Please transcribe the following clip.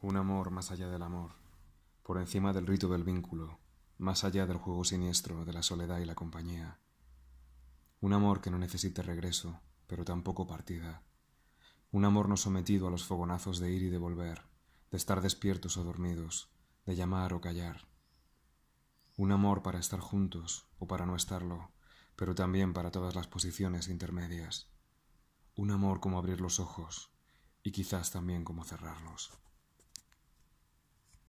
un amor más allá del amor, por encima del rito del vínculo, más allá del juego siniestro de la soledad y la compañía. Un amor que no necesite regreso, pero tampoco partida. Un amor no sometido a los fogonazos de ir y de volver, de estar despiertos o dormidos, de llamar o callar. Un amor para estar juntos o para no estarlo, pero también para todas las posiciones intermedias. Un amor como abrir los ojos y quizás también como cerrarlos.